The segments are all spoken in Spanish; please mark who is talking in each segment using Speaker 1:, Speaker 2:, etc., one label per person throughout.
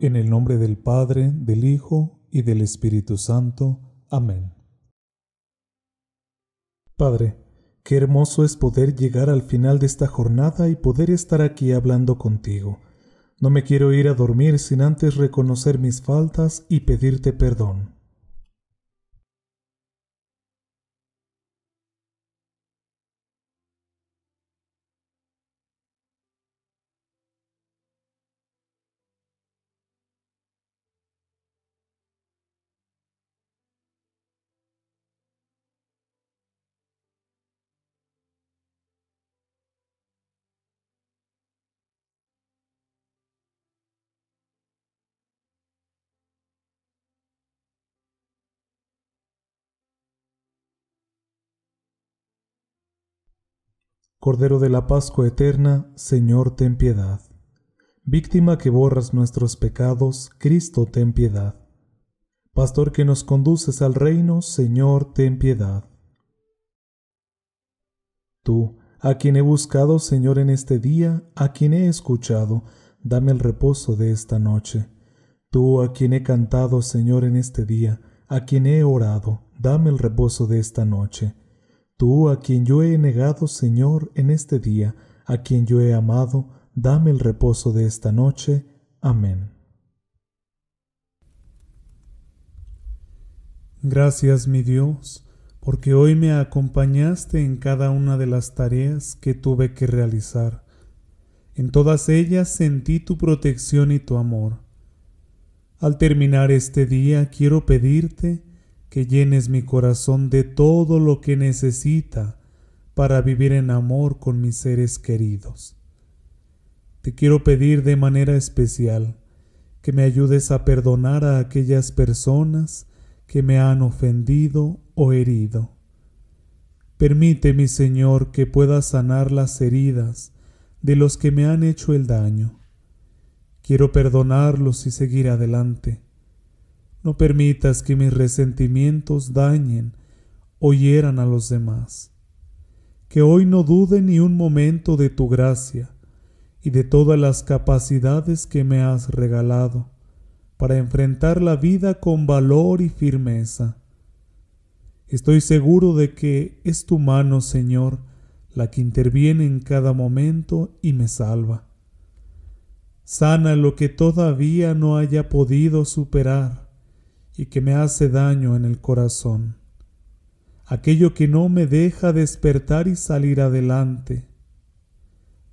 Speaker 1: En el nombre del Padre, del Hijo y del Espíritu Santo. Amén. Padre, qué hermoso es poder llegar al final de esta jornada y poder estar aquí hablando contigo. No me quiero ir a dormir sin antes reconocer mis faltas y pedirte perdón. Cordero de la Pascua eterna, Señor, ten piedad. Víctima que borras nuestros pecados, Cristo, ten piedad. Pastor que nos conduces al reino, Señor, ten piedad. Tú, a quien he buscado, Señor, en este día, a quien he escuchado, dame el reposo de esta noche. Tú, a quien he cantado, Señor, en este día, a quien he orado, dame el reposo de esta noche. Tú a quien yo he negado, Señor, en este día, a quien yo he amado, dame el reposo de esta noche. Amén. Gracias, mi Dios, porque hoy me acompañaste en cada una de las tareas que tuve que realizar. En todas ellas sentí tu protección y tu amor. Al terminar este día quiero pedirte que llenes mi corazón de todo lo que necesita para vivir en amor con mis seres queridos. Te quiero pedir de manera especial que me ayudes a perdonar a aquellas personas que me han ofendido o herido. Permite, mi Señor, que pueda sanar las heridas de los que me han hecho el daño. Quiero perdonarlos y seguir adelante no permitas que mis resentimientos dañen o hieran a los demás. Que hoy no dude ni un momento de tu gracia y de todas las capacidades que me has regalado para enfrentar la vida con valor y firmeza. Estoy seguro de que es tu mano, Señor, la que interviene en cada momento y me salva. Sana lo que todavía no haya podido superar y que me hace daño en el corazón, aquello que no me deja despertar y salir adelante.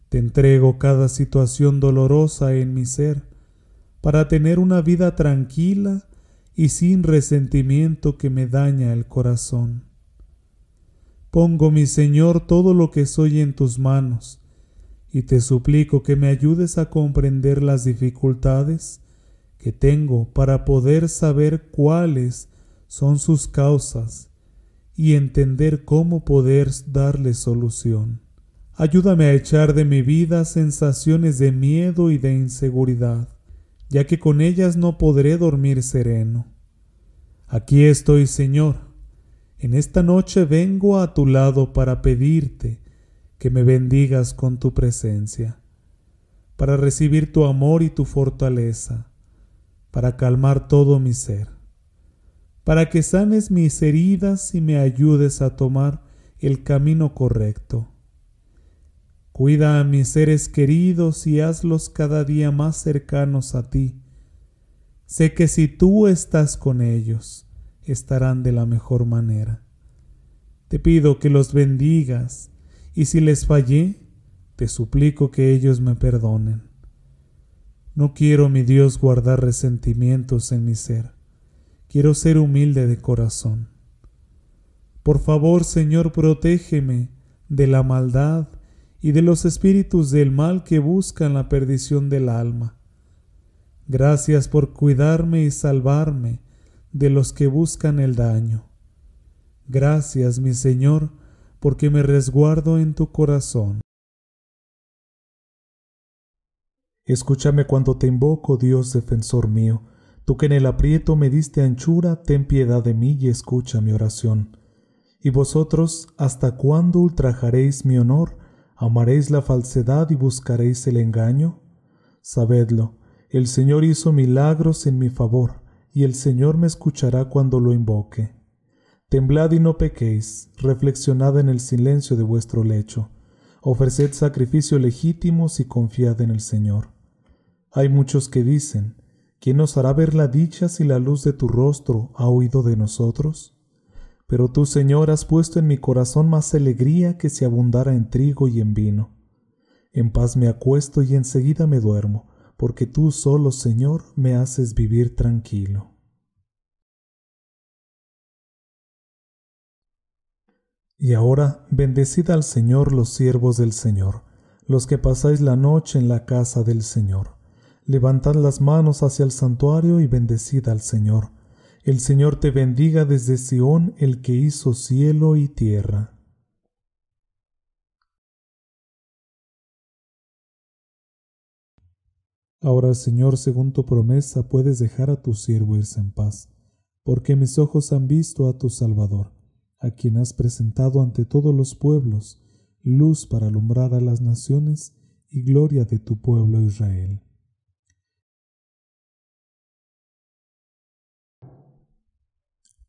Speaker 1: Te entrego cada situación dolorosa en mi ser para tener una vida tranquila y sin resentimiento que me daña el corazón. Pongo, mi Señor, todo lo que soy en tus manos, y te suplico que me ayudes a comprender las dificultades que tengo para poder saber cuáles son sus causas y entender cómo poder darle solución. Ayúdame a echar de mi vida sensaciones de miedo y de inseguridad, ya que con ellas no podré dormir sereno. Aquí estoy, Señor. En esta noche vengo a tu lado para pedirte que me bendigas con tu presencia, para recibir tu amor y tu fortaleza para calmar todo mi ser, para que sanes mis heridas y me ayudes a tomar el camino correcto. Cuida a mis seres queridos y hazlos cada día más cercanos a ti. Sé que si tú estás con ellos, estarán de la mejor manera. Te pido que los bendigas, y si les fallé, te suplico que ellos me perdonen. No quiero, mi Dios, guardar resentimientos en mi ser. Quiero ser humilde de corazón. Por favor, Señor, protégeme de la maldad y de los espíritus del mal que buscan la perdición del alma. Gracias por cuidarme y salvarme de los que buscan el daño. Gracias, mi Señor, porque me resguardo en tu corazón. Escúchame cuando te invoco, Dios defensor mío. Tú que en el aprieto me diste anchura, ten piedad de mí y escucha mi oración. Y vosotros, ¿hasta cuándo ultrajaréis mi honor? ¿Amaréis la falsedad y buscaréis el engaño? Sabedlo, el Señor hizo milagros en mi favor, y el Señor me escuchará cuando lo invoque. Temblad y no pequéis, reflexionad en el silencio de vuestro lecho, ofreced sacrificio legítimos y confiad en el Señor. Hay muchos que dicen, ¿quién nos hará ver la dicha si la luz de tu rostro ha huido de nosotros? Pero tú, Señor, has puesto en mi corazón más alegría que si abundara en trigo y en vino. En paz me acuesto y enseguida me duermo, porque tú solo, Señor, me haces vivir tranquilo. Y ahora, bendecid al Señor los siervos del Señor, los que pasáis la noche en la casa del Señor. Levantad las manos hacia el santuario y bendecid al Señor. El Señor te bendiga desde Sión, el que hizo cielo y tierra. Ahora, Señor, según tu promesa, puedes dejar a tu siervo irse en paz, porque mis ojos han visto a tu Salvador, a quien has presentado ante todos los pueblos, luz para alumbrar a las naciones y gloria de tu pueblo Israel.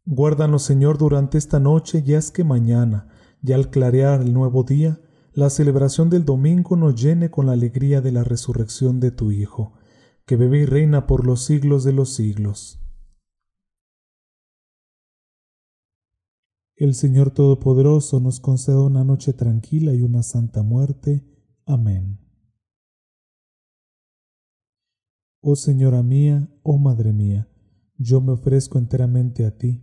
Speaker 1: Guárdanos, Señor, durante esta noche y es que mañana, ya al clarear el nuevo día, la celebración del domingo nos llene con la alegría de la resurrección de tu Hijo, que bebe y reina por los siglos de los siglos. El Señor Todopoderoso nos conceda una noche tranquila y una santa muerte. Amén. Oh Señora mía, oh Madre mía, yo me ofrezco enteramente a ti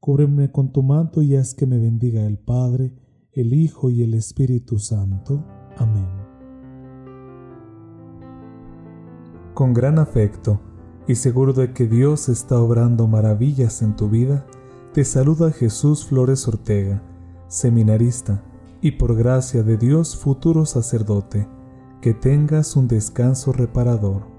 Speaker 1: Cúbreme con tu manto y haz que me bendiga el Padre, el Hijo y el Espíritu Santo. Amén. Con gran afecto y seguro de que Dios está obrando maravillas en tu vida, te saluda Jesús Flores Ortega, seminarista y por gracia de Dios futuro sacerdote. Que tengas un descanso reparador.